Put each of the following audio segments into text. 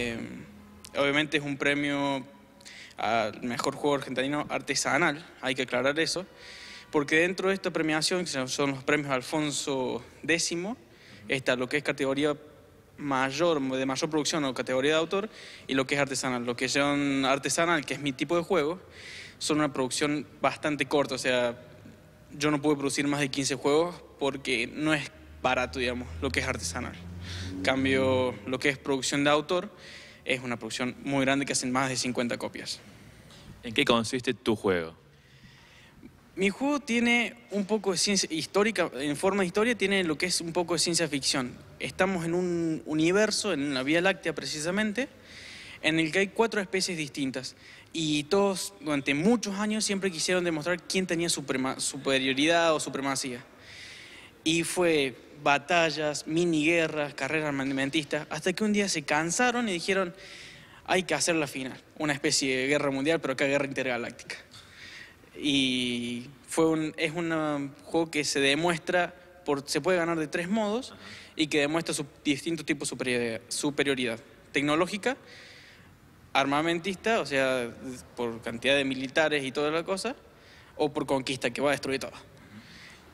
Em, obviamente es un premio al mejor juego argentino artesanal, hay que aclarar eso, porque dentro de esta premiación, que son los premios Alfonso X, está lo que es categoría mayor, de mayor producción o categoría de autor, y lo que es artesanal. Lo que son artesanal, que es mi tipo de juego, son una producción bastante corta, o sea, yo no pude producir más de 15 juegos porque no es barato, digamos, lo que es artesanal. Cambio, lo que es producción de autor es una producción muy grande que hacen más de 50 copias. ¿En qué consiste tu juego? Mi juego tiene un poco de ciencia histórica, en forma de historia, tiene lo que es un poco de ciencia ficción. Estamos en un universo, en la Vía Láctea precisamente, en el que hay cuatro especies distintas. Y todos, durante muchos años, siempre quisieron demostrar quién tenía superioridad o supremacía. Y fue batallas, mini guerras, carreras armamentistas, hasta que un día se cansaron y dijeron, hay que hacer la final, una especie de guerra mundial, pero que guerra intergaláctica. Y fue un, es un juego que se demuestra, por, se puede ganar de tres modos y que demuestra su, distintos tipos de superioridad, tecnológica, armamentista, o sea, por cantidad de militares y toda la cosa, o por conquista, que va a destruir todo.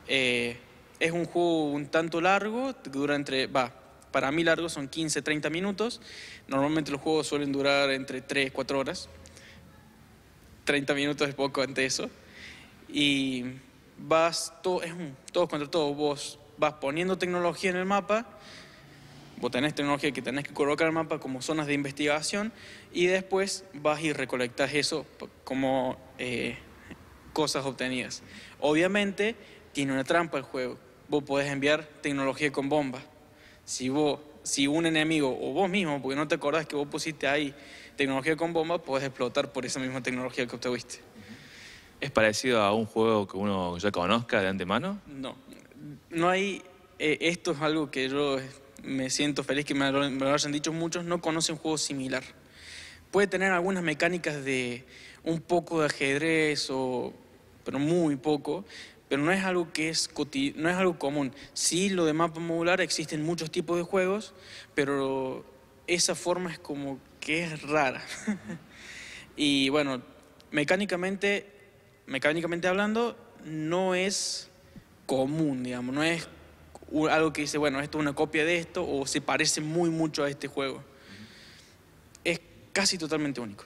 Eh, es un juego un tanto largo, dura entre, va, para mí largo son 15, 30 minutos. Normalmente los juegos suelen durar entre 3, 4 horas. 30 minutos es poco ante eso. Y vas, todo, es un todos contra todos. Vos vas poniendo tecnología en el mapa, vos tenés tecnología que tenés que colocar en el mapa como zonas de investigación y después vas y recolectas eso como eh, cosas obtenidas. Obviamente tiene una trampa el juego, vos podés enviar tecnología con bombas. Si vos, si un enemigo o vos mismo, porque no te acordás que vos pusiste ahí tecnología con bombas, podés explotar por esa misma tecnología que obtuviste. ¿Es parecido a un juego que uno ya conozca de antemano? No. No hay. Eh, esto es algo que yo me siento feliz que me lo, hayan dicho muchos. No conocen juego similar. Puede tener algunas mecánicas de un poco de ajedrez o pero muy poco, pero no es algo que es no es algo común. Sí, lo de mapa modular existen muchos tipos de juegos, pero esa forma es como que es rara. y bueno, mecánicamente, mecánicamente hablando, no es común, digamos, no es algo que dice, bueno, esto es una copia de esto o se parece muy mucho a este juego. Es casi totalmente único.